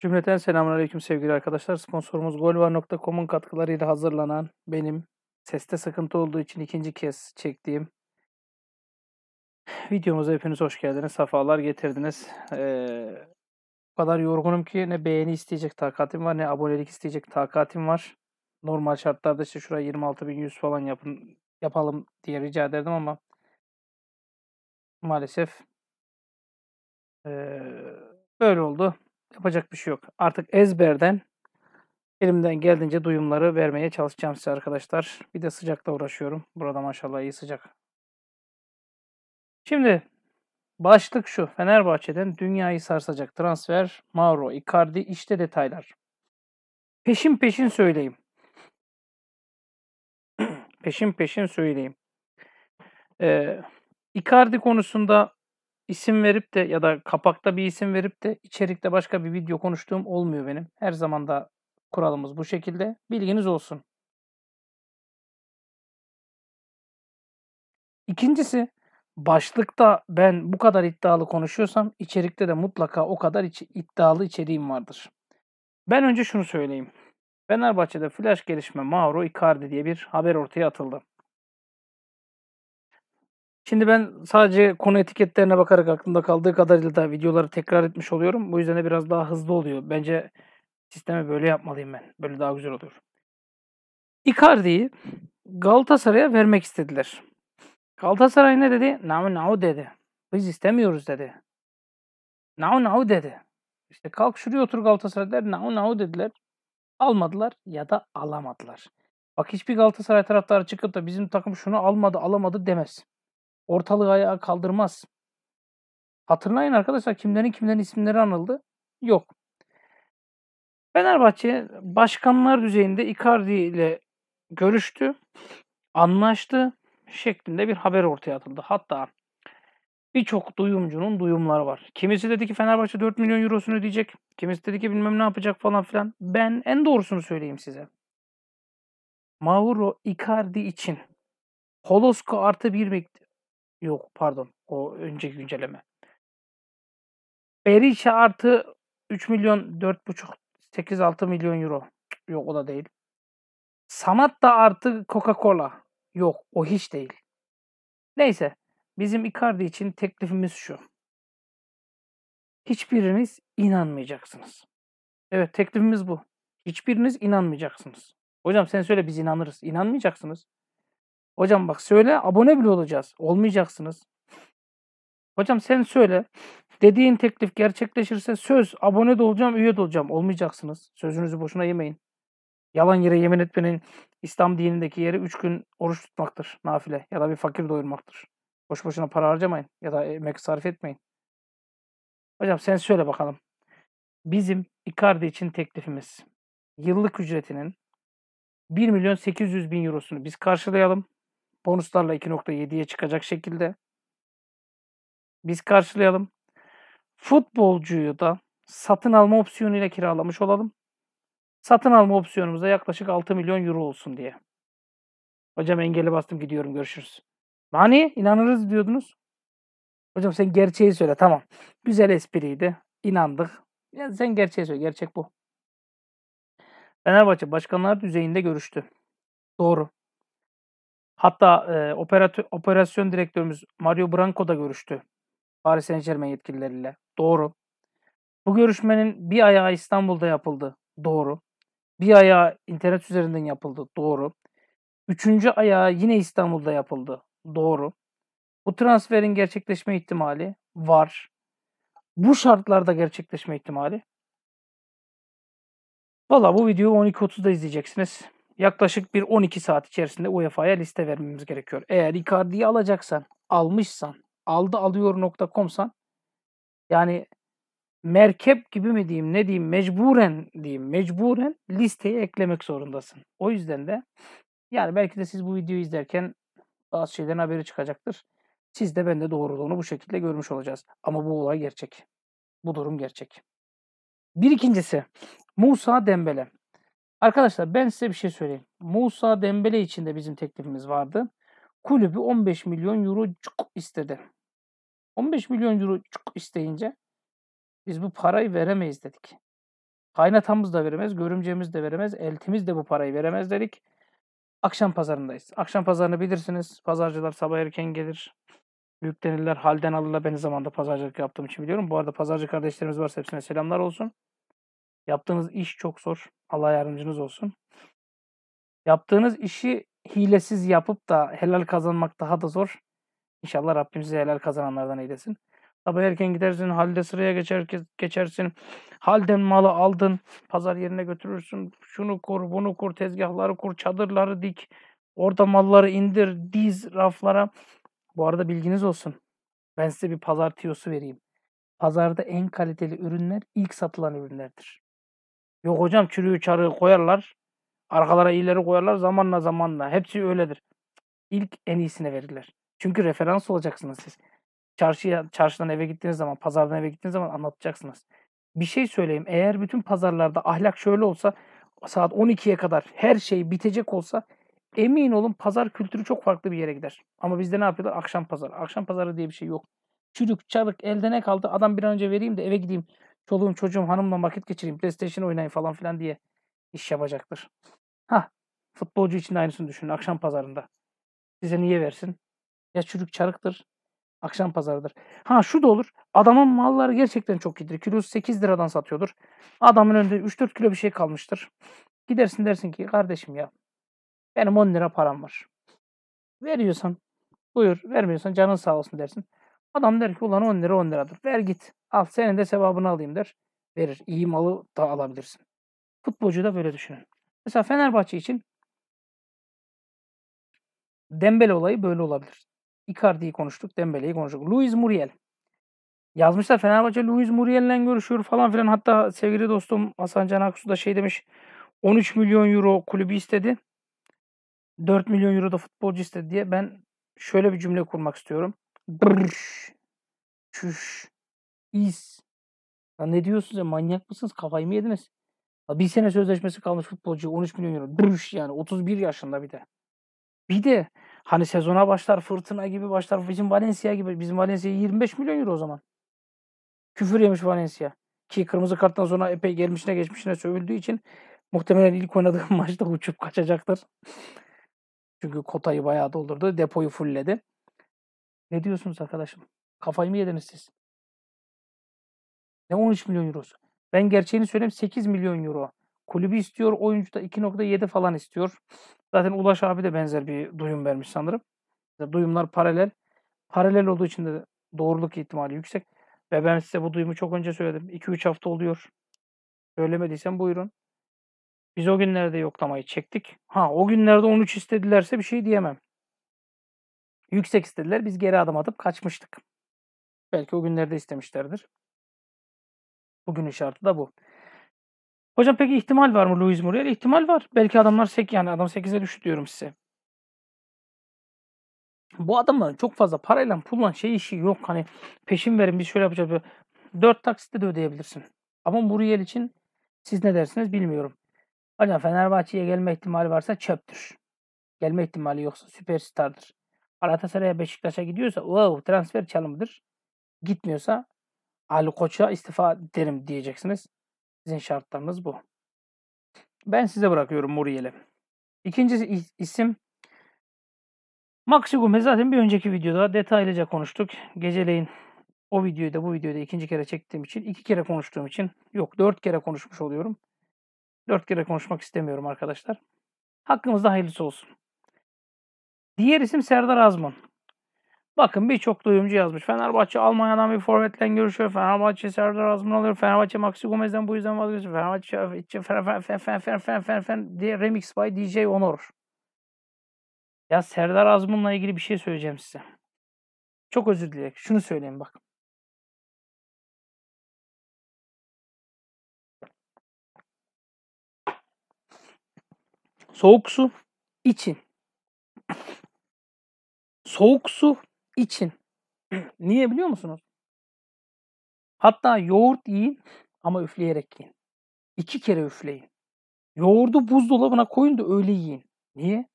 Cümleten selamun aleyküm sevgili arkadaşlar. Sponsorumuz golvar.com'un katkılarıyla hazırlanan benim seste sıkıntı olduğu için ikinci kez çektiğim videomuza hepiniz hoş geldiniz. Safalar getirdiniz. Ee, o kadar yorgunum ki ne beğeni isteyecek takatim var ne abonelik isteyecek takatim var. Normal şartlarda işte şuraya 26.100 falan yapın, yapalım diye rica ederdim ama maalesef ee, böyle oldu yapacak bir şey yok. Artık ezberden elimden geldiğince duyumları vermeye çalışacağım size arkadaşlar. Bir de sıcakla uğraşıyorum. Burada maşallah iyi sıcak. Şimdi başlık şu. Fenerbahçe'den dünyayı sarsacak transfer Mauro Icardi işte detaylar. Peşin peşin söyleyeyim. peşin peşin söyleyeyim. Ee, Icardi konusunda isim verip de ya da kapakta bir isim verip de içerikte başka bir video konuştuğum olmuyor benim. Her zaman da kuralımız bu şekilde. Bilginiz olsun. İkincisi başlıkta ben bu kadar iddialı konuşuyorsam içerikte de mutlaka o kadar iç- iddialı içeriğim vardır. Ben önce şunu söyleyeyim. Fenerbahçe'de flash gelişme Mauro Icardi diye bir haber ortaya atıldı. Şimdi ben sadece konu etiketlerine bakarak aklımda kaldığı kadarıyla da videoları tekrar etmiş oluyorum. Bu yüzden de biraz daha hızlı oluyor. Bence sistemi böyle yapmalıyım ben. Böyle daha güzel oluyor. Icardi'yi Galatasaray'a vermek istediler. Galatasaray ne dedi? Nau nau dedi. Biz istemiyoruz dedi. Nau nau dedi. İşte kalk şuraya otur Galatasaray der. Nau nau dediler. Almadılar ya da alamadılar. Bak hiçbir Galatasaray taraftarı çıkıp da bizim takım şunu almadı alamadı demez ortalığı ayağa kaldırmaz. Hatırlayın arkadaşlar kimlerin kimlerin isimleri anıldı? Yok. Fenerbahçe başkanlar düzeyinde Icardi ile görüştü, anlaştı şeklinde bir haber ortaya atıldı. Hatta birçok duyumcunun duyumları var. Kimisi dedi ki Fenerbahçe 4 milyon eurosunu ödeyecek. Kimisi dedi ki bilmem ne yapacak falan filan. Ben en doğrusunu söyleyeyim size. Mauro Icardi için Holosko artı bir miktar. Yok pardon. O önceki güncelleme. Berisha artı 3 milyon 4,5 8-6 milyon euro. Yok o da değil. Samat da artı Coca-Cola. Yok o hiç değil. Neyse bizim Icardi için teklifimiz şu. Hiçbiriniz inanmayacaksınız. Evet teklifimiz bu. Hiçbiriniz inanmayacaksınız. Hocam sen söyle biz inanırız. İnanmayacaksınız. Hocam bak söyle abone bile olacağız. Olmayacaksınız. Hocam sen söyle. Dediğin teklif gerçekleşirse söz abone de olacağım, üye de olacağım. Olmayacaksınız. Sözünüzü boşuna yemeyin. Yalan yere yemin etmenin İslam dinindeki yeri 3 gün oruç tutmaktır nafile ya da bir fakir doyurmaktır. Boş boşuna para harcamayın ya da emek sarf etmeyin. Hocam sen söyle bakalım. Bizim Icardi için teklifimiz yıllık ücretinin 1 milyon 800 bin eurosunu biz karşılayalım bonuslarla 2.7'ye çıkacak şekilde biz karşılayalım. Futbolcuyu da satın alma opsiyonuyla kiralamış olalım. Satın alma opsiyonumuz yaklaşık 6 milyon euro olsun diye. Hocam engeli bastım gidiyorum görüşürüz. Hani inanırız diyordunuz. Hocam sen gerçeği söyle tamam. Güzel espriydi. İnandık. Ya sen gerçeği söyle. Gerçek bu. Fenerbahçe başkanlar düzeyinde görüştü. Doğru. Hatta e, operatör, operasyon direktörümüz Mario Branco da görüştü Paris Saint Germain yetkilileriyle. Doğru. Bu görüşmenin bir ayağı İstanbul'da yapıldı. Doğru. Bir ayağı internet üzerinden yapıldı. Doğru. Üçüncü ayağı yine İstanbul'da yapıldı. Doğru. Bu transferin gerçekleşme ihtimali var. Bu şartlarda gerçekleşme ihtimali. Valla bu videoyu 12.30'da izleyeceksiniz yaklaşık bir 12 saat içerisinde UEFA'ya liste vermemiz gerekiyor. Eğer Icardi'yi alacaksan, almışsan, aldı alıyor.com'san yani merkep gibi mi diyeyim ne diyeyim mecburen diyeyim mecburen listeye eklemek zorundasın. O yüzden de yani belki de siz bu videoyu izlerken bazı şeylerin haberi çıkacaktır. Siz de ben de doğruluğunu bu şekilde görmüş olacağız. Ama bu olay gerçek. Bu durum gerçek. Bir ikincisi Musa Dembele. Arkadaşlar ben size bir şey söyleyeyim. Musa Dembele için de bizim teklifimiz vardı. Kulübü 15 milyon euro istedi. 15 milyon euro isteyince biz bu parayı veremeyiz dedik. Kaynatamız da veremez, görümcemiz de veremez, eltimiz de bu parayı veremez dedik. Akşam pazarındayız. Akşam pazarını bilirsiniz. Pazarcılar sabah erken gelir. Yüklenirler, halden alırlar. Ben zamanda pazarcılık yaptığım için biliyorum. Bu arada pazarcı kardeşlerimiz varsa hepsine selamlar olsun. Yaptığınız iş çok zor. Allah yardımcınız olsun. Yaptığınız işi hilesiz yapıp da helal kazanmak daha da zor. İnşallah Rabbim size helal kazananlardan eylesin. Sabah erken gidersin, halde sıraya geçer, geçersin. Halden malı aldın, pazar yerine götürürsün. Şunu kur, bunu kur, tezgahları kur, çadırları dik. Orada malları indir, diz raflara. Bu arada bilginiz olsun. Ben size bir pazar tiyosu vereyim. Pazarda en kaliteli ürünler ilk satılan ürünlerdir. Yok hocam çürüğü çarığı koyarlar. Arkalara iyileri koyarlar zamanla zamanla. Hepsi öyledir. İlk en iyisine verirler. Çünkü referans olacaksınız siz. Çarşıya, çarşıdan eve gittiğiniz zaman, pazardan eve gittiğiniz zaman anlatacaksınız. Bir şey söyleyeyim. Eğer bütün pazarlarda ahlak şöyle olsa saat 12'ye kadar her şey bitecek olsa emin olun pazar kültürü çok farklı bir yere gider. Ama bizde ne yapıyorlar? Akşam pazarı. Akşam pazarı diye bir şey yok. Çürük, çarık, elde ne kaldı? Adam bir an önce vereyim de eve gideyim çoluğum çocuğum hanımla vakit geçireyim, PlayStation oynayayım falan filan diye iş yapacaktır. Ha, futbolcu için de aynısını düşünün akşam pazarında. Size niye versin? Ya çürük çarıktır, akşam pazarıdır. Ha şu da olur. Adamın malları gerçekten çok iyidir. Kilosu 8 liradan satıyordur. Adamın önünde 3-4 kilo bir şey kalmıştır. Gidersin dersin ki kardeşim ya benim 10 lira param var. Veriyorsan buyur, vermiyorsan canın sağ olsun dersin. Adam der ki ulan 10 lira 10 liradır. Ver git. Al senin de sevabını alayım der. Verir. İyi malı da alabilirsin. Futbolcu da böyle düşünün. Mesela Fenerbahçe için Dembele olayı böyle olabilir. Icardi'yi konuştuk, Dembele'yi konuştuk. Luis Muriel. Yazmışlar Fenerbahçe Luis Muriel'le görüşüyor falan filan. Hatta sevgili dostum Hasan Can Aksu da şey demiş. 13 milyon euro kulübü istedi. 4 milyon euro da futbolcu istedi diye ben şöyle bir cümle kurmak istiyorum. Brrş. Çüş. İz. Ya ne diyorsunuz ya manyak mısınız? Kafayı mı yediniz? Ya bir sene sözleşmesi kalmış futbolcu 13 milyon euro. Brrş yani 31 yaşında bir de. Bir de hani sezona başlar fırtına gibi başlar. Bizim Valencia gibi. Bizim Valencia 25 milyon euro o zaman. Küfür yemiş Valencia. Ki kırmızı karttan sonra epey gelmişine geçmişine sövüldüğü için muhtemelen ilk oynadığı maçta uçup kaçacaktır. Çünkü kotayı bayağı doldurdu. Depoyu fullledi. Ne diyorsunuz arkadaşım? Kafayı mı yediniz siz? Ne 13 milyon eurosu? Ben gerçeğini söyleyeyim 8 milyon euro. Kulübü istiyor, oyuncu da 2.7 falan istiyor. Zaten Ulaş abi de benzer bir duyum vermiş sanırım. Duyumlar paralel. Paralel olduğu için de doğruluk ihtimali yüksek. Ve ben size bu duyumu çok önce söyledim. 2-3 hafta oluyor. Söylemediysem buyurun. Biz o günlerde yoklamayı çektik. Ha o günlerde 13 istedilerse bir şey diyemem. Yüksek istediler. Biz geri adım atıp kaçmıştık. Belki o günlerde istemişlerdir. Bugünün şartı da bu. Hocam peki ihtimal var mı Luis Muriel? İhtimal var. Belki adamlar 8 yani adam 8'e düştü diyorum size. Bu adamların çok fazla parayla pulla şey işi yok. Hani peşin verin biz şöyle yapacağız. Böyle. 4 taksitte de ödeyebilirsin. Ama Muriel için siz ne dersiniz bilmiyorum. Hocam Fenerbahçe'ye gelme ihtimali varsa çöptür. Gelme ihtimali yoksa süperstardır. Galatasaray'a Beşiktaş'a gidiyorsa wow transfer çalımıdır. Gitmiyorsa Ali Koç'a istifa derim diyeceksiniz. Sizin şartlarınız bu. Ben size bırakıyorum Muriel'i. İkinci isim Maxi Gomez zaten bir önceki videoda detaylıca konuştuk. Geceleyin o videoyu da bu videoyu da ikinci kere çektiğim için, iki kere konuştuğum için, yok dört kere konuşmuş oluyorum. Dört kere konuşmak istemiyorum arkadaşlar. Hakkımızda hayırlısı olsun. Diğer isim Serdar Azman. Bakın birçok duyumcu yazmış. Fenerbahçe Almanya'dan bir forvetle görüşüyor. Fenerbahçe Serdar Azman alıyor. Fenerbahçe Maxi Gomez'den bu yüzden vazgeçiyor. Fenerbahçe için Fenerbahçe diye remix by DJ Onur. Ya Serdar Azmun'la ilgili bir şey söyleyeceğim size. Çok özür dilerim. şunu söyleyeyim bak. Soğuk su için soğuk su için. Niye biliyor musunuz? Hatta yoğurt yiyin ama üfleyerek yiyin. İki kere üfleyin. Yoğurdu buzdolabına koyun da öyle yiyin. Niye?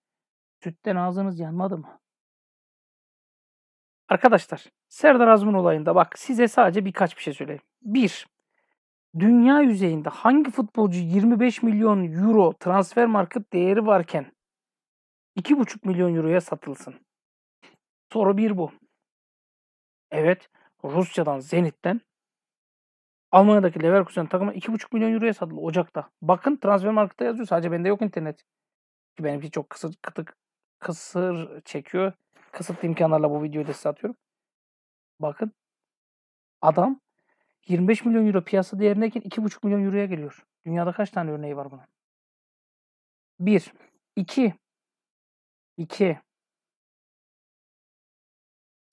Sütten ağzınız yanmadı mı? Arkadaşlar Serdar Azmın olayında bak size sadece birkaç bir şey söyleyeyim. Bir, dünya yüzeyinde hangi futbolcu 25 milyon euro transfer market değeri varken 2,5 milyon euroya satılsın? Soru bir bu. Evet Rusya'dan Zenit'ten Almanya'daki Leverkusen takımı 2,5 milyon euroya satıldı Ocak'ta. Bakın transfer markette yazıyor. Sadece bende yok internet. Ki benimki çok kısır, kıtık, kısır çekiyor. Kısıtlı imkanlarla bu videoyu da size atıyorum. Bakın. Adam 25 milyon euro piyasa değerindeyken 2,5 milyon euroya geliyor. Dünyada kaç tane örneği var bunun? Bir 2. 2.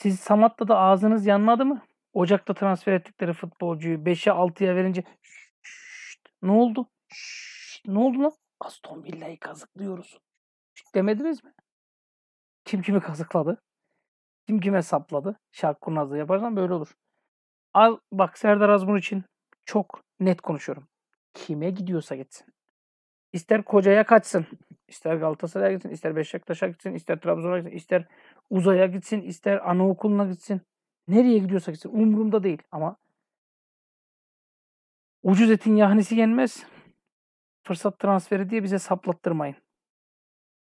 Siz Samat'ta da ağzınız yanmadı mı? Ocak'ta transfer ettikleri futbolcuyu 5'e 6'ya verince şşşt, ne oldu? Şşşt, ne oldu lan? Aston Villa'yı kazıklıyoruz. Şşt, demediniz mi? Kim kimi kazıkladı? Kim kime sapladı? Şark kurnazlığı yaparsan böyle olur. Al bak Serdar Azmun için çok net konuşuyorum. Kime gidiyorsa gitsin. İster kocaya kaçsın. ister Galatasaray'a gitsin. ister Beşiktaş'a gitsin. ister Trabzon'a gitsin. ister uzaya gitsin, ister anaokuluna gitsin. Nereye gidiyorsa gitsin. Umurumda değil ama ucuz etin yahnisi yenmez. Fırsat transferi diye bize saplattırmayın.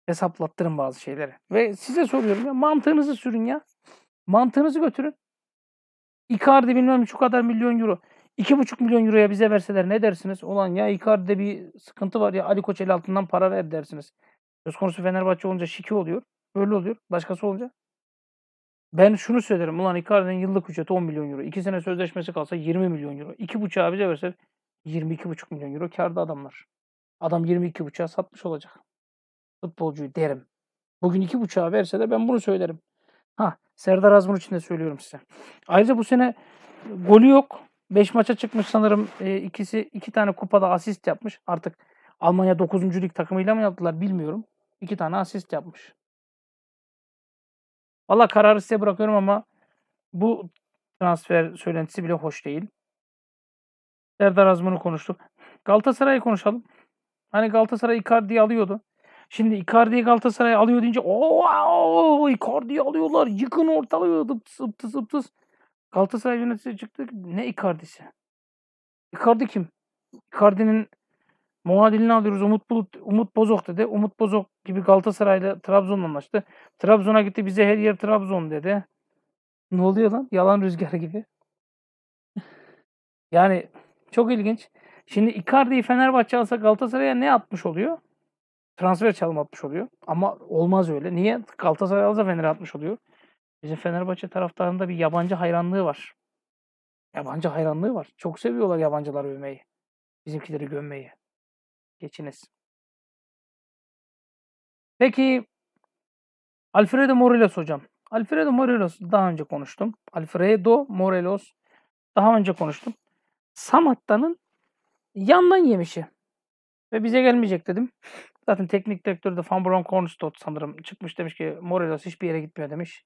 Hesaplattırın bazı şeyleri. Ve size soruyorum ya mantığınızı sürün ya. Mantığınızı götürün. Icardi bilmem şu kadar milyon euro. buçuk milyon euroya bize verseler ne dersiniz? Olan ya Icardi'de bir sıkıntı var ya Ali Koç el altından para ver dersiniz. Söz konusu Fenerbahçe olunca şiki oluyor. Böyle oluyor. Başkası olunca. Ben şunu söylerim. Ulan Icardi'nin yıllık ücreti 10 milyon euro. 2 sene sözleşmesi kalsa 20 milyon euro. 2,5'a bize verse 22,5 milyon euro karda adamlar. Adam 22 22,5'a satmış olacak. Futbolcuyu derim. Bugün 2,5'a verse de ben bunu söylerim. Ha Serdar Azmur için de söylüyorum size. Ayrıca bu sene golü yok. 5 maça çıkmış sanırım. E, ikisi iki tane kupada asist yapmış. Artık Almanya 9. lig takımıyla mı yaptılar bilmiyorum. 2 tane asist yapmış. Valla kararı size bırakıyorum ama bu transfer söylentisi bile hoş değil. Serdar Azmun'u konuştuk. Galatasaray'ı konuşalım. Hani Galatasaray Icardi'yi alıyordu. Şimdi Icardi'yi Galatasaray alıyor deyince ooo Icardi'yi alıyorlar. Yıkın ortalığı dıptıs dıptıs dıptıs. Galatasaray yöneticisi çıktı. ki Ne Icardi'si? Icardi kim? Icardi'nin Muadilini alıyoruz. Umut Bulut, Umut Bozok dedi. Umut Bozok gibi Galatasaray'la Trabzon'la anlaştı. Trabzon'a gitti. Bize her yer Trabzon dedi. Ne oluyor lan? Yalan rüzgarı gibi. yani çok ilginç. Şimdi Icardi'yi Fenerbahçe alsa Galatasaray'a ne atmış oluyor? Transfer çalım atmış oluyor. Ama olmaz öyle. Niye? Galatasaray alsa Fener atmış oluyor. Bizim Fenerbahçe taraftarında bir yabancı hayranlığı var. Yabancı hayranlığı var. Çok seviyorlar yabancılar övmeyi. Bizimkileri gömmeyi geçiniz. Peki Alfredo Morelos hocam. Alfredo Morelos daha önce konuştum. Alfredo Morelos daha önce konuştum. Samatta'nın yandan yemişi. Ve bize gelmeyecek dedim. Zaten teknik direktörü de Van Bron Kornstott sanırım çıkmış demiş ki Morelos hiçbir yere gitmiyor demiş.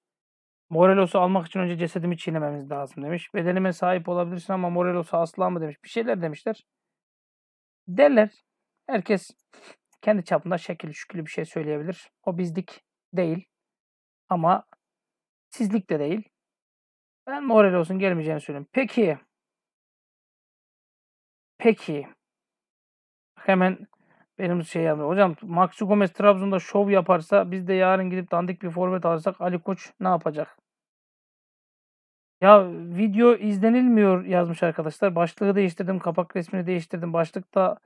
Morelos'u almak için önce cesedimi çiğnememiz lazım demiş. Bedenime sahip olabilirsin ama Morelos'u asla mı demiş. Bir şeyler demişler. Derler Herkes kendi çapında şekil şükürlü bir şey söyleyebilir. O bizlik değil ama sizlik de değil. Ben moral olsun gelmeyeceğini söyleyeyim. Peki. Peki. hemen benim şey yapmıyor. Hocam Maxi Gomez Trabzon'da şov yaparsa biz de yarın gidip dandik bir forvet alırsak Ali Koç ne yapacak? Ya video izlenilmiyor yazmış arkadaşlar. Başlığı değiştirdim, kapak resmini değiştirdim. Başlıkta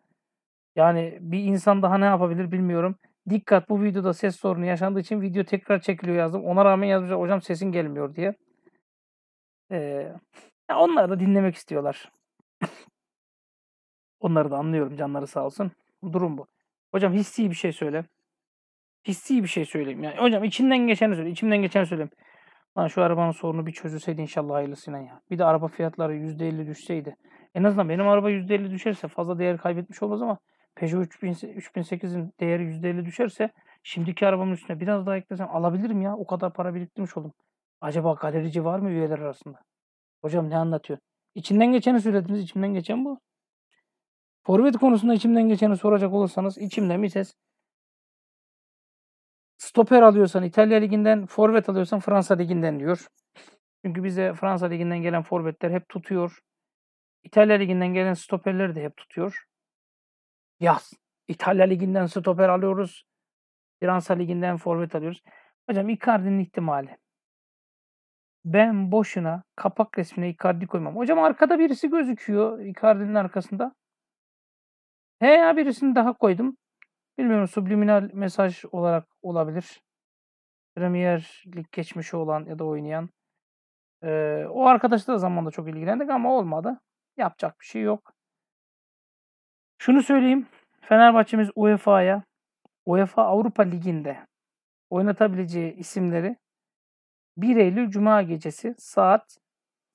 yani bir insan daha ne yapabilir bilmiyorum. Dikkat bu videoda ses sorunu yaşandığı için video tekrar çekiliyor yazdım. Ona rağmen yazmışlar hocam sesin gelmiyor diye. Ee, onlar da dinlemek istiyorlar. Onları da anlıyorum canları sağ olsun. Durum bu. Hocam hissi bir şey söyle. Hissi bir şey söyleyeyim. Yani hocam içinden geçeni söyle. İçimden geçeni söyleyeyim. Lan şu arabanın sorunu bir çözülseydi inşallah hayırlısıyla ya. Bir de araba fiyatları %50 düşseydi. En azından benim araba %50 düşerse fazla değer kaybetmiş olmaz ama Peugeot 3008'in değeri %50 düşerse şimdiki arabamın üstüne biraz daha eklesem alabilirim ya. O kadar para biriktirmiş oldum. Acaba galerici var mı üyeler arasında? Hocam ne anlatıyor? İçinden geçeni söylediniz. İçimden geçen bu. Forvet konusunda içimden geçeni soracak olursanız içimden mi ses? Stoper alıyorsan İtalya Ligi'nden, forvet alıyorsan Fransa Ligi'nden diyor. Çünkü bize Fransa Ligi'nden gelen forvetler hep tutuyor. İtalya Ligi'nden gelen stoperleri de hep tutuyor. Yaz. İtalya Ligi'nden stoper alıyoruz. Fransa Ligi'nden forvet alıyoruz. Hocam Icardi'nin ihtimali. Ben boşuna kapak resmine Icardi koymam. Hocam arkada birisi gözüküyor Icardi'nin arkasında. He ya birisini daha koydum. Bilmiyorum subliminal mesaj olarak olabilir. Premier Lig geçmişi olan ya da oynayan. Ee, o arkadaşla da zamanında çok ilgilendik ama olmadı. Yapacak bir şey yok. Şunu söyleyeyim. Fenerbahçe'miz UEFA'ya UEFA Avrupa Ligi'nde oynatabileceği isimleri 1 Eylül Cuma gecesi saat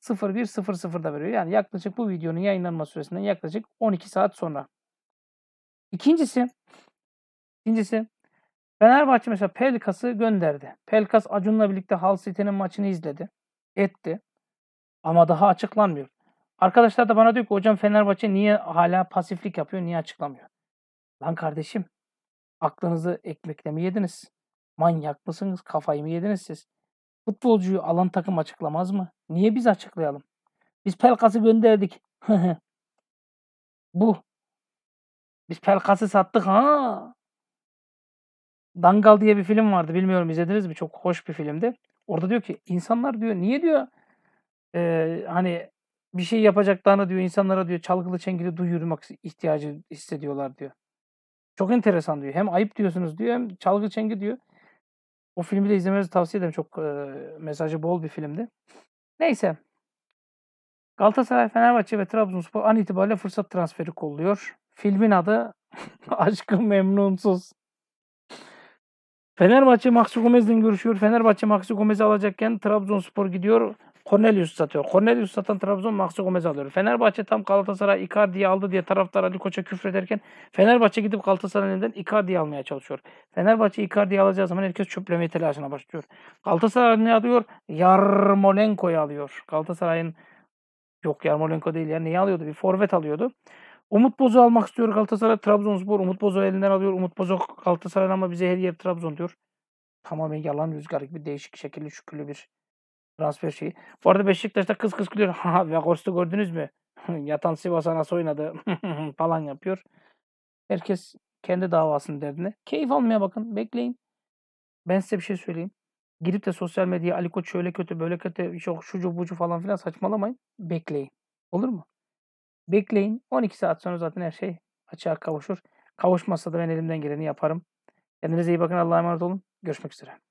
01.00'da veriyor. Yani yaklaşık bu videonun yayınlanma süresinden yaklaşık 12 saat sonra. İkincisi, ikincisi Fenerbahçe mesela Pelkas'ı gönderdi. Pelkas Acun'la birlikte Hull City'nin maçını izledi. Etti. Ama daha açıklanmıyor. Arkadaşlar da bana diyor ki hocam Fenerbahçe niye hala pasiflik yapıyor, niye açıklamıyor? Lan kardeşim aklınızı ekmekle mi yediniz? Manyak mısınız? Kafayı mı yediniz siz? Futbolcuyu alan takım açıklamaz mı? Niye biz açıklayalım? Biz Pelkas'ı gönderdik. Bu. Biz Pelkas'ı sattık ha. Dangal diye bir film vardı. Bilmiyorum izlediniz mi? Çok hoş bir filmdi. Orada diyor ki insanlar diyor niye diyor e, hani bir şey yapacaklarını diyor insanlara diyor çalgılı çengeli duyurmak ihtiyacı hissediyorlar diyor. Çok enteresan diyor. Hem ayıp diyorsunuz diyor hem çalgılı çengi diyor. O filmi de izlemenizi tavsiye ederim. Çok e, mesajı bol bir filmdi. Neyse. Galatasaray, Fenerbahçe ve Trabzonspor an itibariyle fırsat transferi kolluyor. Filmin adı Aşkı Memnunsuz. Fenerbahçe Maxi Gomez'le görüşüyor. Fenerbahçe Maxi Gomez'i alacakken Trabzonspor gidiyor. Cornelius satıyor. Cornelius satan Trabzon Maxi Gomez alıyor. Fenerbahçe tam Galatasaray Icardi'yi aldı diye taraftar Ali Koç'a küfrederken Fenerbahçe gidip Galatasaray'ın elinden Icardi'yi almaya çalışıyor. Fenerbahçe Icardi'yi alacağı zaman herkes çöplemeye telaşına başlıyor. Galatasaray ne alıyor? Yarmolenko'yu alıyor. Galatasaray'ın yok Yarmolenko değil ya neyi alıyordu? Bir forvet alıyordu. Umut Bozu almak istiyor Galatasaray Trabzonspor. Umut Bozu elinden alıyor. Umut Bozu Galatasaray ama bize her yer Trabzon diyor. Tamamen yalan rüzgar gibi değişik şekilli şükürlü bir transfer şeyi. Bu arada Beşiktaş'ta kız kız gülüyor. Ha Vegors'u gördünüz mü? Yatan Sivas'a nasıl oynadı falan yapıyor. Herkes kendi davasının derdine. Keyif almaya bakın. Bekleyin. Ben size bir şey söyleyeyim. Girip de sosyal medyaya Ali Koç şöyle kötü böyle kötü çok şucu bucu falan filan saçmalamayın. Bekleyin. Olur mu? Bekleyin. 12 saat sonra zaten her şey açığa kavuşur. Kavuşmazsa da ben elimden geleni yaparım. Kendinize iyi bakın. Allah'a emanet olun. Görüşmek üzere.